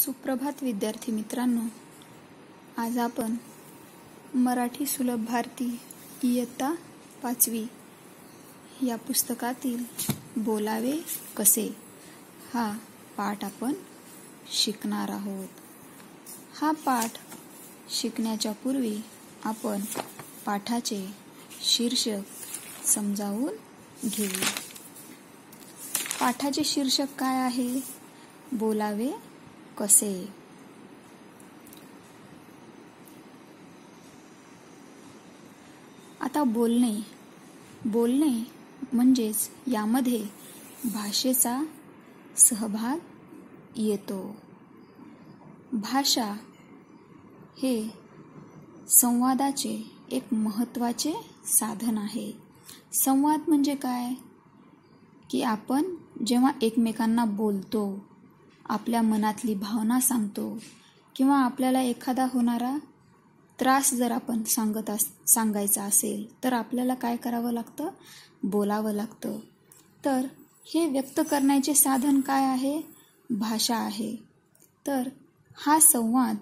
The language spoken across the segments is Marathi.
सुप्रभात विद्यार्थी मित्रांनो आज आपण मराठी सुलभ भारती इयत्ता पाचवी या पुस्तकातील बोलावे कसे हा पाठ आपण शिकणार आहोत हा पाठ शिकण्याच्या पूर्वी आपण पाठाचे शीर्षक समजावून घेऊ पाठाचे शीर्षक काय आहे बोलावे कसे आता बोलणे बोलणे म्हणजेच यामध्ये भाषेचा सहभाग येतो भाषा हे संवादाचे एक महत्त्वाचे साधन आहे संवाद म्हणजे काय की आपण जेव्हा एकमेकांना बोलतो आपल्या मनातली भावना सांगतो किंवा आपल्याला एखादा होणारा त्रास जर आपण सांगत अस सांगायचा असेल तर आपल्याला काय करावं लागतं बोलावं लागतं तर हे व्यक्त करण्याचे साधन काय आहे भाषा आहे तर हा संवाद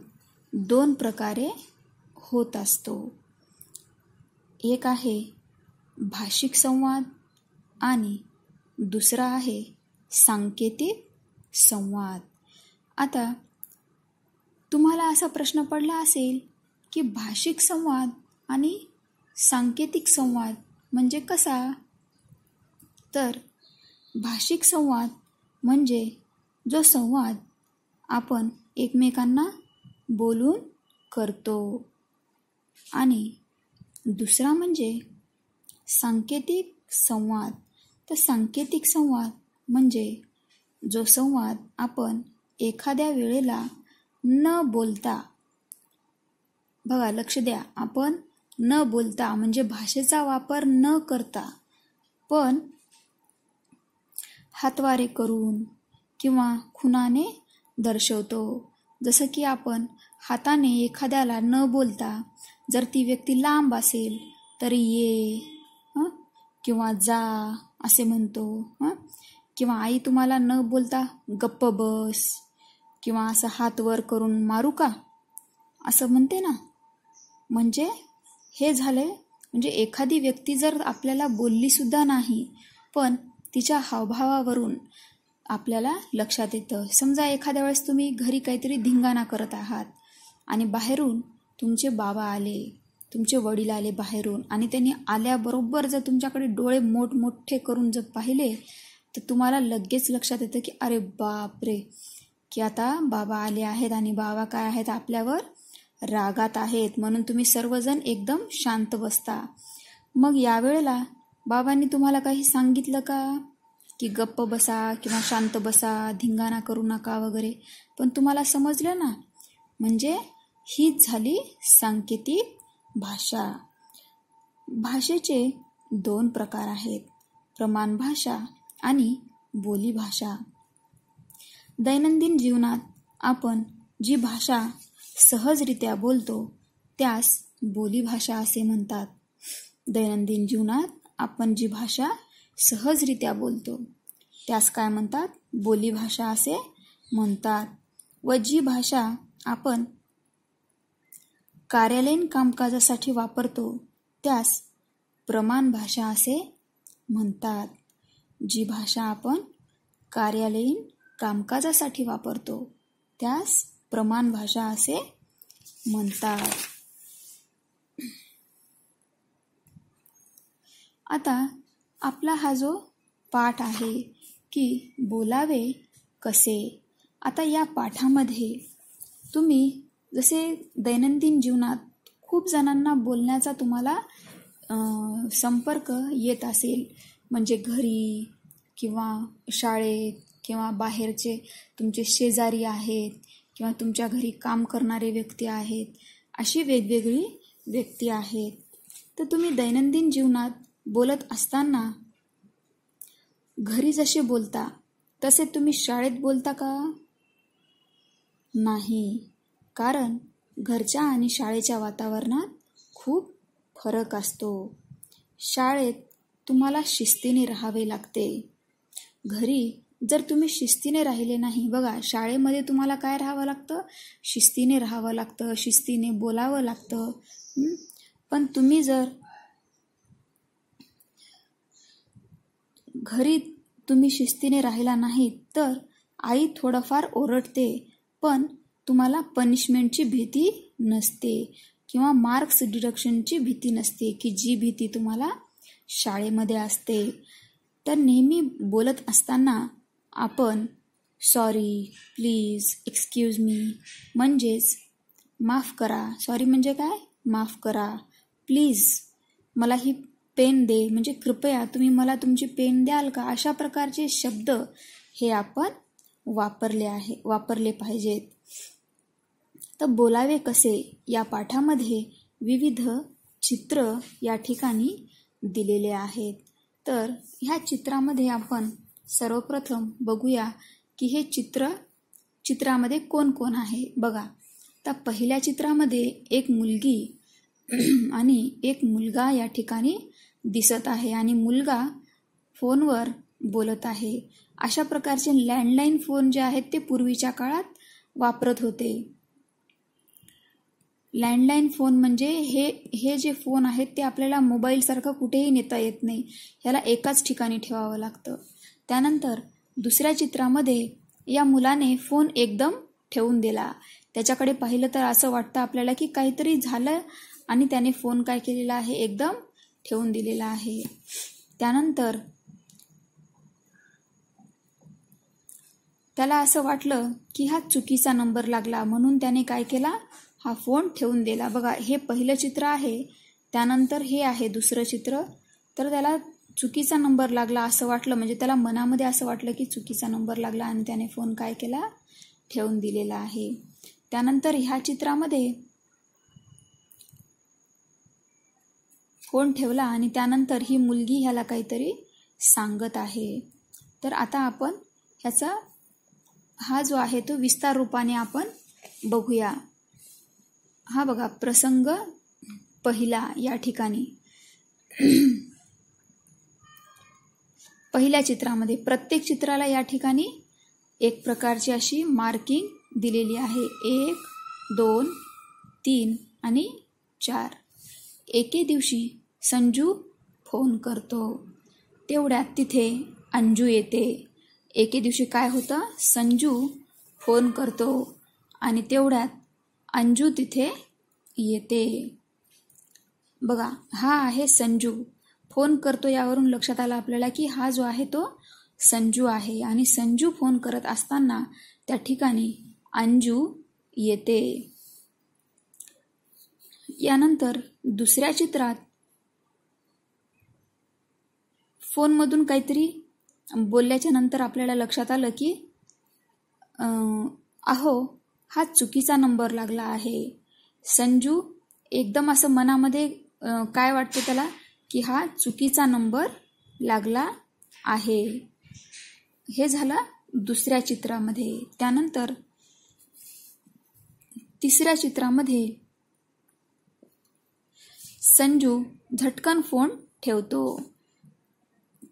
दोन प्रकारे होत असतो एक आहे भाषिक संवाद आणि दुसरा आहे सांकेतिक संवाद आता तुम्हाला असा प्रश्न पडला असेल की भाषिक संवाद आणि सांकेतिक संवाद म्हणजे कसा तर भाषिक संवाद म्हणजे जो संवाद आपण एकमेकांना बोलून करतो आणि दुसरा म्हणजे सांकेतिक संवाद तर सांकेतिक संवाद म्हणजे जो संवाद आपण एखाद्या वेळेला न बोलता बघा लक्ष द्या आपण न बोलता म्हणजे भाषेचा वापर न करता पण हातवारे करून किंवा खुनाने दर्शवतो जसं की आपण हाताने एखाद्याला न बोलता जर ती व्यक्ती लांब असेल तर ये किंवा जा असे म्हणतो किंवा आई तुम्हाला न बोलता गप्प बस किंवा असं हात वर करून मारू का असं म्हणते ना म्हणजे हे झाले म्हणजे एखादी व्यक्ती जर आपल्याला बोललीसुद्धा नाही पण तिच्या हावभावावरून आपल्याला लक्षात येतं समजा एखाद्या वेळेस तुम्ही घरी काहीतरी धिंगाणा करत आहात आणि बाहेरून तुमचे बाबा आले तुमचे वडील आले बाहेरून आणि त्यांनी आल्याबरोबर जर तुमच्याकडे डोळे मोठमोठे करून जर पाहिले तर तुम्हाला लगेच लक्षात येतं की अरे बापरे की आता बाबा आले आहेत आणि बाबा काय आहेत आपल्यावर रागात आहेत म्हणून तुम्ही सर्वजण एकदम शांत बसता मग यावेळेला बाबांनी तुम्हाला काही सांगितलं का की गप्प बसा किंवा शांत बसा धिंगाणा करू नका वगैरे पण तुम्हाला समजलं ना म्हणजे हीच झाली सांकेतिक भाषा भाषेचे दोन प्रकार आहेत प्रमाण भाषा आणि बोलीभाषा दैनंदिन जीवनात आपण जी भाषा सहजरित्या बोलतो त्यास बोलीभाषा असे म्हणतात दैनंदिन जीवनात आपण जी भाषा सहजरित्या बोलतो त्यास काय म्हणतात बोलीभाषा असे म्हणतात व जी भाषा आपण कार्यालयीन कामकाजासाठी वापरतो त्यास प्रमाण भाषा असे म्हणतात जी भाषा आपण कार्यालयीन कामकाजासाठी वापरतो त्यास प्रमाण भाषा असे म्हणतात आता आपला हा जो पाठ आहे की बोलावे कसे आता या पाठामध्ये तुम्ही जसे दैनंदिन जीवनात खूप जणांना बोलण्याचा तुम्हाला संपर्क येत असेल म्हणजे घरी किंवा शाळेत किंवा बाहेरचे तुमचे शेजारी आहेत किंवा तुमच्या घरी काम करणारे व्यक्ती आहेत अशी वेगवेगळी व्यक्ती आहेत तर तुम्ही दैनंदिन जीवनात बोलत असताना घरी जसे बोलता तसे तुम्ही शाळेत बोलता का नाही कारण घरच्या आणि शाळेच्या वातावरणात खूप फरक असतो शाळेत तुम्हाला शिस्तीने राहावे लागते घरी जर तुम्ही शिस्तीने राहिले नाही बघा शाळेमध्ये तुम्हाला काय राहावं लागतं शिस्तीने राहावं लागतं शिस्तीने बोलावं लागतं पण तुम्ही जर घरी तुम्ही शिस्तीने राहिला नाही तर आई थोडंफार ओरडते पण तुम्हाला पनिशमेंटची भीती नसते किंवा मार्क्स डिडक्शनची भीती नसते की जी भीती तुम्हाला शाळेमध्ये असते तर नेहमी बोलत असताना आपण सॉरी प्लीज एक्सक्यूज मी म्हणजेच माफ करा सॉरी म्हणजे काय माफ करा प्लीज मला ही पेन दे म्हणजे कृपया तुम्ही मला तुमची पेन द्याल का अशा प्रकारचे शब्द हे आपण वापरले आहे वापरले पाहिजेत तर बोलावे कसे या पाठामध्ये विविध चित्र या ठिकाणी दिलेले आहेत तर ह्या चित्रामध्ये आपण सर्वप्रथम बघूया की हे चित्र चित्रामध्ये कोण कोण आहे बघा तर पहिल्या चित्रामध्ये एक मुलगी आणि एक मुलगा या ठिकाणी दिसत आहे आणि मुलगा फोनवर बोलत आहे अशा प्रकारचे लँडलाईन फोन जे आहेत ते पूर्वीच्या काळात वापरत होते लँडलाईन फोन म्हणजे हे हे जे फोन आहेत ते आपल्याला मोबाईलसारखं कुठेही नेता येत नाही ह्याला एकाच ठिकाणी ठेवावं लागतं त्यानंतर दुसऱ्या चित्रामध्ये या मुलाने फोन एकदम ठेवून दिला त्याच्याकडे पाहिलं तर असं वाटतं आपल्याला की काहीतरी झालं आणि त्याने फोन काय केलेला आहे एकदम ठेवून दिलेला आहे त्यानंतर त्याला असं वाटलं की हा चुकीचा नंबर लागला म्हणून त्याने काय केला हा फोन ठेवून दिला बघा हे पहिलं चित्र आहे त्यानंतर हे आहे दुसरं चित्र तर त्याला चुकीचा नंबर लागला असं वाटलं म्हणजे त्याला मनामध्ये असं वाटलं की चुकीचा नंबर लागला आणि त्याने फोन काय केला ठेवून दिलेला आहे त्यानंतर ह्या चित्रामध्ये फोन ठेवला आणि त्यानंतर ही मुलगी ह्याला काहीतरी सांगत आहे तर आता आपण ह्याचा हा जो आहे तो विस्तार रूपाने आपण बघूया हा बघा प्रसंग पहिला या ठिकाणी पहिल्या चित्रामध्ये प्रत्येक चित्राला या ठिकाणी एक प्रकारची अशी मार्किंग दिलेली आहे एक दोन तीन आणि चार एके दिवशी संजू फोन करतो तेवढ्यात तिथे अंजू येते एके दिवशी काय होतं संजू फोन करतो आणि तेवढ्यात अंजू तिथे येते बघा हा आहे संजू फोन करतो यावरून लक्षात आलं आपल्याला की हा जो आहे तो संजू आहे आणि संजू फोन करत असताना त्या ठिकाणी अंजू येते यानंतर दुसऱ्या चित्रात फोनमधून काहीतरी बोलल्याच्या नंतर आपल्याला लक्षात आलं की अहो हा चुकीचा नंबर लागला आहे संजू एकदम असं मनामध्ये काय वाटतं त्याला की हा चुकीचा नंबर लागला आहे हे झालं दुसऱ्या चित्रामध्ये त्यानंतर तिसऱ्या चित्रामध्ये संजू झटकन फोन ठेवतो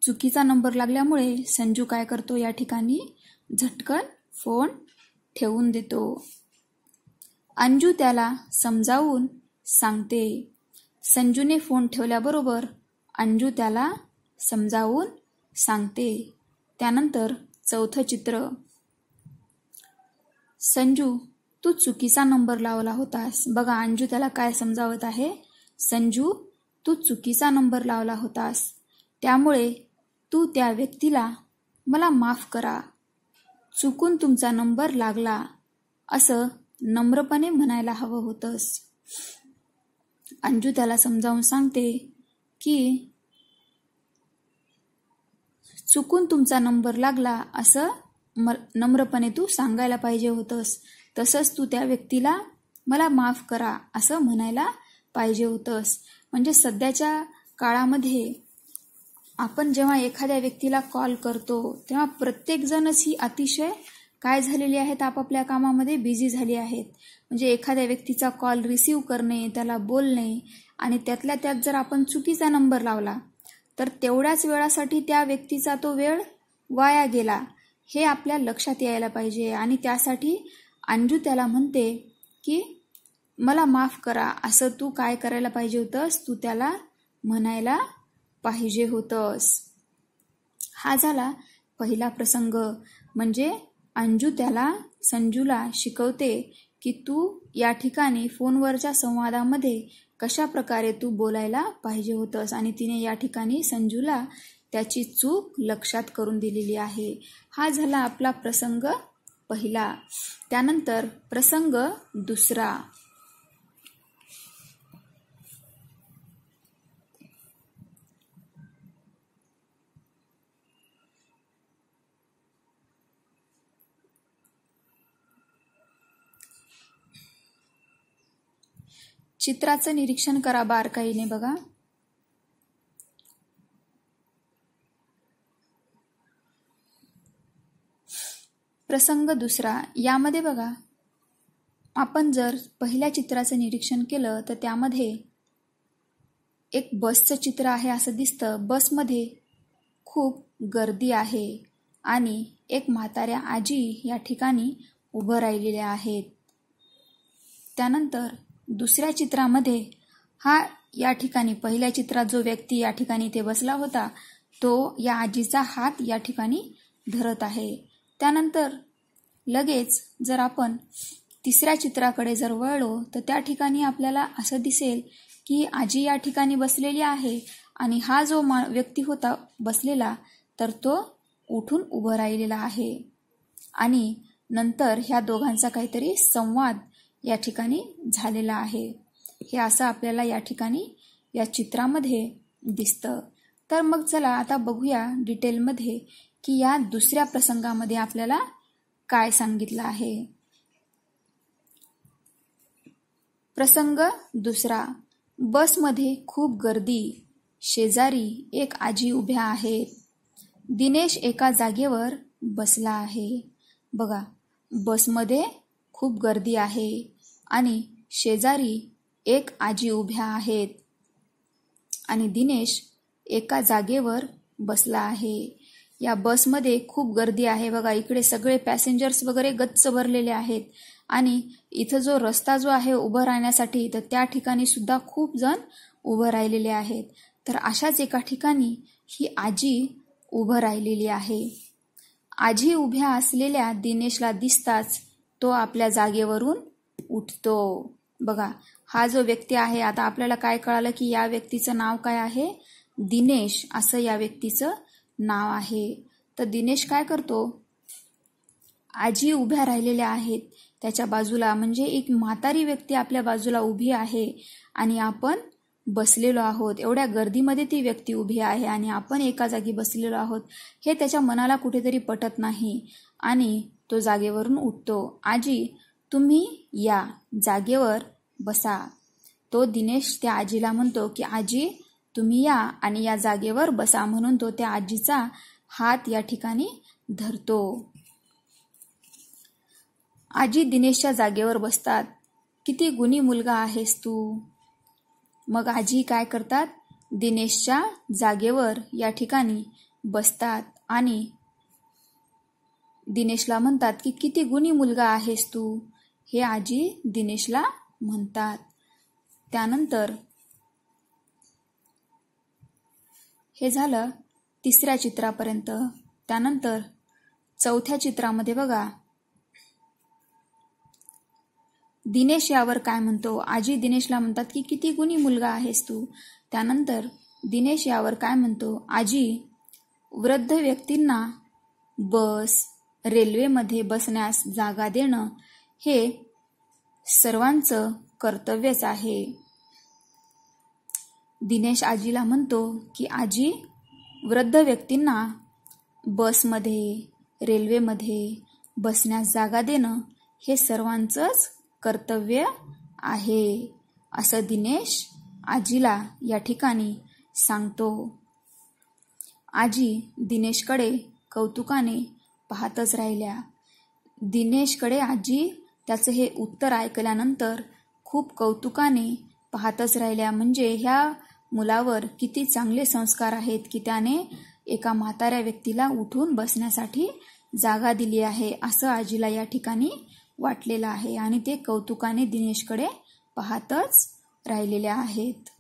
चुकीचा नंबर लागल्यामुळे संजू काय करतो या ठिकाणी झटकन फोन ठेवून देतो अंजू त्याला समजावून सांगते संजूने फोन ठेवल्याबरोबर अंजू त्याला समजावून सांगते त्यानंतर चौथं चित्र संजू तू चुकीचा नंबर लावला होतास बघा अंजू त्याला काय समजावत आहे संजू तू चुकीचा नंबर लावला होतास त्यामुळे तू त्या व्यक्तीला मला माफ करा चुकून तुमचा नंबर लागला असं नम्रपणे म्हणायला हवं होतंस अंजू त्याला समजावून सांगते की चुकून तुमचा नंबर लागला असं नम्रपणे तू सांगायला पाहिजे होतंस तसंच तू त्या व्यक्तीला मला माफ करा असं म्हणायला पाहिजे होतंस म्हणजे सध्याच्या काळामध्ये आपण जेव्हा एखाद्या व्यक्तीला कॉल करतो तेव्हा प्रत्येकजणच ही अतिशय काय झालेली आहेत आपापल्या कामामध्ये बिझी झाली आहेत म्हणजे एखाद्या व्यक्तीचा कॉल रिसीव करणे त्याला बोलणे आणि त्यातल्या त्यात जर आपण चुकीचा नंबर लावला तर तेवढ्याच वेळासाठी त्या व्यक्तीचा तो वेळ वाया गेला हे आपल्या लक्षात यायला पाहिजे आणि त्यासाठी अंजू त्याला म्हणते की मला माफ करा असं तू काय करायला पाहिजे होतंस तू त्याला म्हणायला पाहिजे होतंस हा झाला पहिला प्रसंग म्हणजे अंजू त्याला संजूला शिकवते की तू या ठिकाणी फोनवरच्या संवादामध्ये कशा प्रकारे तू बोलायला पाहिजे होतंस आणि तिने या ठिकाणी संजूला त्याची चूक लक्षात करून दिलेली आहे हा झाला आपला प्रसंग पहिला त्यानंतर प्रसंग दुसरा चित्राचं निरीक्षण करा बारकाईने बघा प्रसंग दुसरा यामध्ये बघा आपण जर पहिल्या चित्राचं निरीक्षण केलं तर त्यामध्ये एक बसचं चित्र आहे असं दिसतं बसमध्ये खूप गर्दी आहे आणि एक म्हाताऱ्या आजी या ठिकाणी उभं राहिलेल्या आहेत त्यानंतर दुसऱ्या चित्रामध्ये हा या ठिकाणी पहिल्या चित्रात जो व्यक्ती या ठिकाणी इथे बसला होता तो या आजीचा हात या ठिकाणी धरत आहे त्यानंतर लगेच जर आपण तिसऱ्या चित्राकडे जर वळलो तर त्या ठिकाणी आपल्याला असं दिसेल की आजी या ठिकाणी बसलेली आहे आणि हा जो मा व्यक्ती होता बसलेला तर तो उठून उभं राहिलेला आहे आणि नंतर ह्या दोघांचा काहीतरी संवाद या ठिकाणी झालेला आहे हे असं आपल्याला या ठिकाणी या चित्रामध्ये दिसतं तर मग चला आता बघूया डिटेलमध्ये की या दुसऱ्या प्रसंगामध्ये आपल्याला काय सांगितलं आहे प्रसंग दुसरा बसमध्ये खूप गर्दी शेजारी एक आजी उभ्या आहेत दिनेश एका जागेवर बसला आहे बघा बसमध्ये खूप गर्दी आहे आणि शेजारी एक आजी उभ्या आहेत आणि दिनेश एका जागेवर बसला आहे या बसमध्ये खूप गर्दी आहे बघा इकडे सगळे पॅसेंजर्स वगैरे गच्च भरलेले आहेत आणि इथं जो रस्ता जो आहे उभं राहण्यासाठी तर त्या ठिकाणी सुद्धा खूप जण उभं राहिलेले आहेत तर अशाच एका ठिकाणी ही आजी उभं राहिलेली आहे आजी उभ्या असलेल्या दिनेशला दिसताच तो आपल्या जागेवरून उठतो बघा हा जो व्यक्ती आहे आता आपल्याला काय कळालं की या व्यक्तीचं नाव काय आहे दिनेश असं या व्यक्तीचं नाव आहे तर दिनेश काय करतो आजी उभ्या राहिलेल्या आहेत त्याच्या बाजूला म्हणजे एक म्हातारी व्यक्ती आपल्या बाजूला उभी आहे आणि आपण बसलेलो आहोत एवढ्या गर्दीमध्ये ती व्यक्ती उभी आहे आणि आपण एका जागी बसलेलो आहोत हे त्याच्या मनाला कुठेतरी पटत नाही आणि तो जागेवरून उठतो आजी तुम्ही या जागेवर बसा तो दिनेश त्या आजीला म्हणतो की आजी तुम्ही या आणि या जागेवर बसा म्हणून तो त्या आजीचा हात या ठिकाणी धरतो आजी दिनेशच्या जागेवर बसतात किती गुणी मुलगा आहेस तू मग आजी काय करतात दिनेशच्या जागेवर या ठिकाणी बसतात आणि दिनेशला म्हणतात की किती गुणी मुलगा आहेस तू हे आजी दिनेशला म्हणतात त्यानंतर हे झालं तिसऱ्या चित्रापर्यंत त्यानंतर चौथ्या चित्रामध्ये बघा दिनेश यावर काय म्हणतो आजी दिनेशला म्हणतात की किती गुणी मुलगा आहेस तू त्यानंतर दिनेश यावर काय म्हणतो आजी वृद्ध व्यक्तींना बस रेल्वेमध्ये बसण्यास जागा देणं हे सर्वांचं कर्तव्यच आहे दिनेश आजीला म्हणतो की आजी वृद्ध व्यक्तींना बसमध्ये रेल्वेमध्ये बसण्यास जागा देणं हे सर्वांचंच कर्तव्य आहे असं दिनेश आजीला या ठिकाणी सांगतो आजी दिनेशकडे कौतुकाने पाहतच राहिल्या दिनेशकडे आजी त्याचं हे उत्तर ऐकल्यानंतर खूप कौतुकाने पाहतच राहिल्या म्हणजे ह्या मुलावर किती चांगले संस्कार आहेत की त्याने एका म्हाताऱ्या व्यक्तीला उठून बसण्यासाठी जागा दिली आहे असं आजीला या ठिकाणी वाटलेलं आहे आणि ते कौतुकाने दिनेशकडे पाहतच राहिलेल्या आहेत